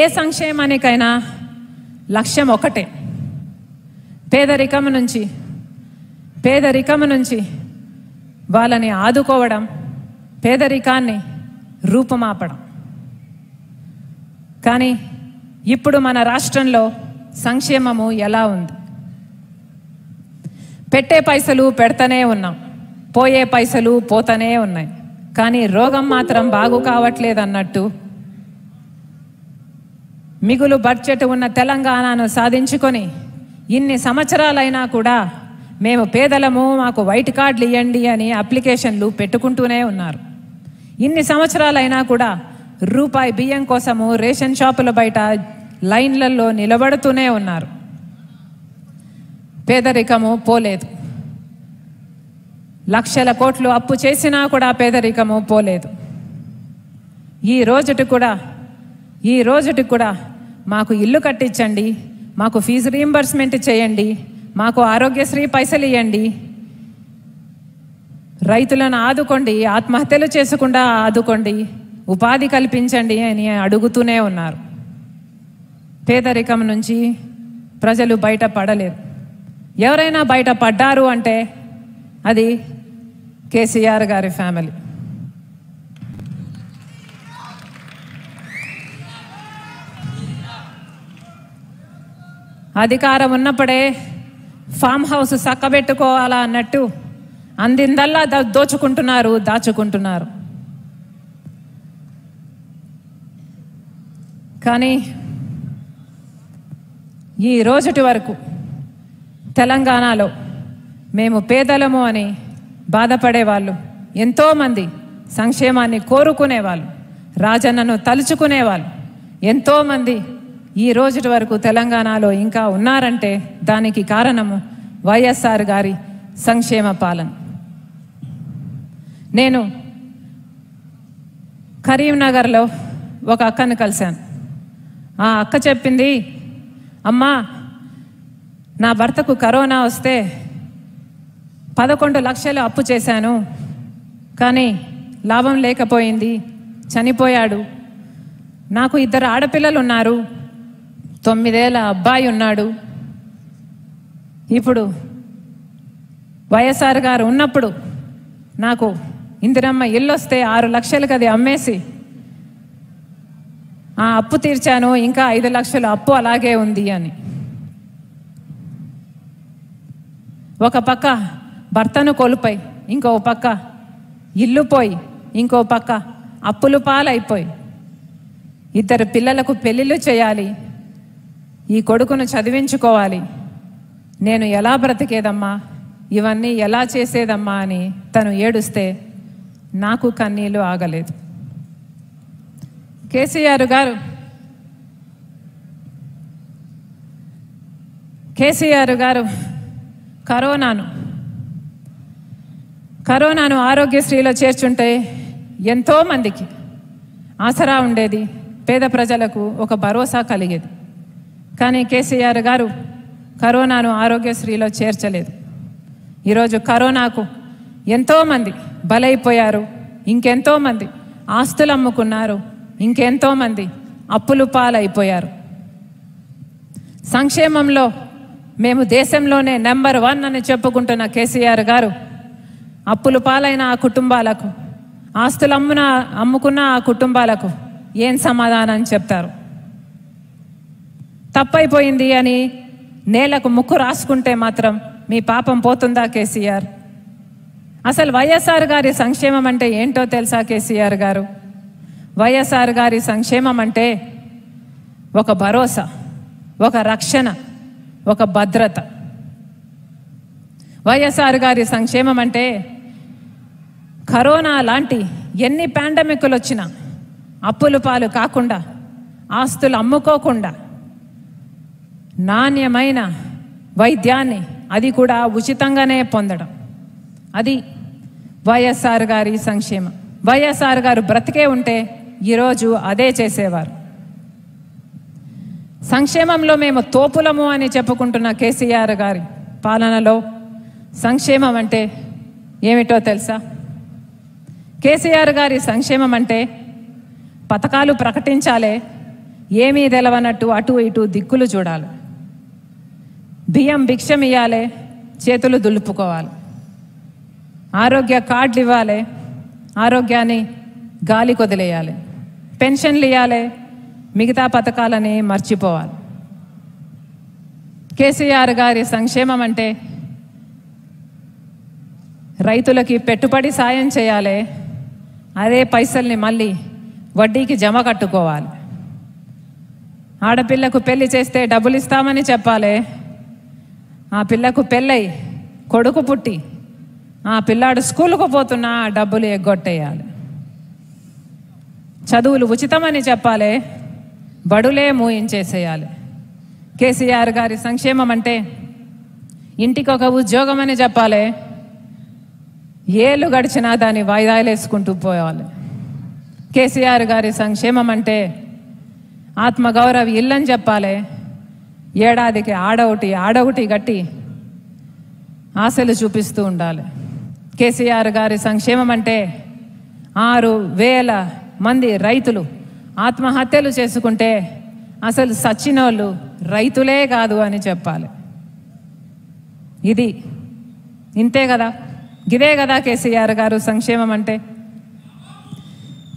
ఏ సంక్షేమానికైనా లక్ష్యం ఒకటే పేదరికము నుంచి పేదరికము నుంచి వాళ్ళని ఆదుకోవడం పేదరికాన్ని రూపమాపడం కానీ ఇప్పుడు మన రాష్ట్రంలో సంక్షేమము ఎలా ఉంది పెట్టే పైసలు పెడతనే ఉన్నాం పోయే పైసలు పోతనే ఉన్నాయి కానీ రోగం మాత్రం బాగు కావట్లేదు అన్నట్టు మిగులు బడ్జెట్ ఉన్న తెలంగాణను సాధించుకొని ఇన్ని సంవత్సరాలైనా కూడా మేము పేదలము మాకు వైట్ కార్డులు ఇవ్వండి అని అప్లికేషన్లు పెట్టుకుంటూనే ఉన్నారు ఇన్ని సంవత్సరాలైనా కూడా రూపాయి బియ్యం కోసము రేషన్ షాపుల బయట లైన్లలో నిలబడుతూనే ఉన్నారు పేదరికము పోలేదు లక్షల కోట్లు అప్పు చేసినా కూడా పేదరికము పోలేదు ఈ రోజుటి కూడా ఈ రోజుటి కూడా మాకు ఇల్లు కట్టించండి మాకు ఫీజు రీంబర్స్మెంట్ చేయండి మాకు ఆరోగ్యశ్రీ పైసలు ఇవ్వండి రైతులను ఆదుకోండి ఆత్మహత్యలు చేసుకుండా ఆదుకోండి ఉపాధి కల్పించండి అని అడుగుతూనే ఉన్నారు పేదరికం నుంచి ప్రజలు బయట పడలేరు ఎవరైనా బయట పడ్డారు అంటే అది కేసీఆర్ గారి ఫ్యామిలీ అధికారం ఉన్నప్పుడే ఫామ్ హౌస్ చక్కబెట్టుకోవాలా అన్నట్టు అందిందల్లా దోచుకుంటున్నారు దాచుకుంటున్నారు కానీ ఈ రోజుటి వరకు తెలంగాణలో మేము పేదలము అని బాధపడేవాళ్ళు ఎంతోమంది సంక్షేమాన్ని కోరుకునేవాళ్ళు రాజన్నను తలుచుకునేవాళ్ళు ఎంతోమంది ఈ రోజు వరకు తెలంగాణలో ఇంకా ఉన్నారంటే దానికి కారణము వైఎస్ఆర్ గారి సంక్షేమ పాలన నేను కరీంనగర్లో ఒక అక్కను కలిశాను ఆ అక్క చెప్పింది అమ్మా నా భర్తకు కరోనా వస్తే పదకొండు లక్షలు అప్పు చేశాను కానీ లాభం లేకపోయింది చనిపోయాడు నాకు ఇద్దరు ఆడపిల్లలు ఉన్నారు తొమ్మిదేళ్ళ అబ్బాయి ఉన్నాడు ఇప్పుడు వైఎస్ఆర్ గారు ఉన్నప్పుడు నాకు ఇందిరమ్మ ఇల్లు వస్తే ఆరు లక్షలకు అది అమ్మేసి ఆ అప్పు తీర్చాను ఇంకా ఐదు లక్షలు అప్పు అలాగే ఉంది అని ఒక పక్క భర్తను కోల్పోయి ఇంకో పక్క ఇల్లు పోయి ఇంకో పక్క అప్పులు పాలైపోయి ఇద్దరు పిల్లలకు పెళ్ళిళ్ళు చేయాలి ఈ కొడుకును చదివించుకోవాలి నేను ఎలా బ్రతికేదమ్మా ఇవన్నీ ఎలా చేసేదమ్మా అని తను ఏడుస్తే నాకు కన్నీళ్ళు ఆగలేదు కేసీఆర్ గారు కేసీఆర్ గారు కరోనాను కరోనాను ఆరోగ్యశ్రీలో చేర్చుంటే ఎంతోమందికి ఆసరా ఉండేది పేద ప్రజలకు ఒక భరోసా కలిగేది కానీ కేసీఆర్ గారు కరోనాను ఆరోగ్యశ్రీలో చేర్చలేదు ఈరోజు కరోనాకు ఎంతోమంది బలైపోయారు ఇంకెంతోమంది ఆస్తులు అమ్ముకున్నారు ఇంకెంతోమంది అప్పులు పాలైపోయారు సంక్షేమంలో మేము దేశంలోనే నెంబర్ వన్ అని చెప్పుకుంటున్న కేసీఆర్ గారు అప్పులు పాలైన ఆ కుటుంబాలకు ఆస్తులు అమ్మున అమ్ముకున్న ఆ కుటుంబాలకు ఏం సమాధానం చెప్తారు తప్పైపోయింది అని నేలకు ముక్కు రాసుకుంటే మాత్రం మీ పాపం పోతుందా కేసీఆర్ అసలు వైఎస్ఆర్ గారి సంక్షేమం అంటే ఏంటో తెలుసా కేసీఆర్ గారు వైఎస్ఆర్ గారి సంక్షేమం అంటే ఒక భరోసా ఒక రక్షణ ఒక భద్రత వైఎస్ఆర్ గారి సంక్షేమం అంటే కరోనా లాంటి ఎన్ని పాండమిక్లు వచ్చినా అప్పులు పాలు కాకుండా ఆస్తులు అమ్ముకోకుండా నాణ్యమైన వైద్యాన్ని అది కూడా ఉచితంగానే పొందడం అది వైఎస్ఆర్ గారి సంక్షేమం వైఎస్ఆర్ గారు బ్రతికే ఉంటే ఈరోజు అదే చేసేవారు సంక్షేమంలో మేము తోపులము అని చెప్పుకుంటున్న కేసీఆర్ గారి పాలనలో సంక్షేమం అంటే ఏమిటో తెలుసా కేసీఆర్ గారి సంక్షేమం అంటే పథకాలు ప్రకటించాలే ఏమీ తెలవనట్టు అటు ఇటు దిక్కులు చూడాలి బియ్యం భిక్షం ఇవ్వాలి చేతులు దులుపుకోవాలి ఆరోగ్య కార్డులు ఇవ్వాలి ఆరోగ్యాన్ని గాలి కొదిలేయాలి పెన్షన్లు ఇవ్వాలి మిగతా పథకాలని మర్చిపోవాలి కేసీఆర్ గారి సంక్షేమం అంటే రైతులకి పెట్టుబడి సాయం చేయాలి అదే పైసల్ని మళ్ళీ వడ్డీకి జమ కట్టుకోవాలి ఆడపిల్లకు పెళ్లి చేస్తే డబ్బులు ఇస్తామని చెప్పాలి ఆ పిల్లకు పెళ్ళై కొడుకు పుట్టి ఆ పిల్లాడు స్కూల్కు పోతున్నా డబ్బులు ఎగ్గొట్టేయాలి చదువులు ఉచితమని చెప్పాలి బడులే మూయించేసేయాలి కేసీఆర్ గారి సంక్షేమం అంటే ఇంటికి ఒక ఉద్యోగం అని చెప్పాలి ఏళ్ళు గడిచినా దాన్ని వాయిదాలు వేసుకుంటూ పోవాలి కేసీఆర్ గారి సంక్షేమం అంటే ఆత్మగౌరవ ఇల్లని చెప్పాలి ఏడాదికి ఆడ ఒకటి గట్టి కట్టి ఆశలు చూపిస్తూ ఉండాలి కేసీఆర్ గారి సంక్షేమం అంటే ఆరు వేల మంది రైతులు ఆత్మహత్యలు చేసుకుంటే అసలు సచ్చినోళ్ళు రైతులే కాదు అని చెప్పాలి ఇది ఇంతే కదా ఇదే కదా కేసీఆర్ గారు సంక్షేమం అంటే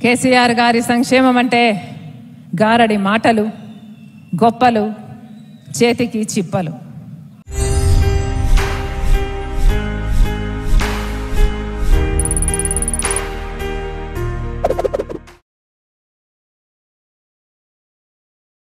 కేసీఆర్ గారి సంక్షేమం అంటే గారడి మాటలు గొప్పలు చేతికి చిప్పలు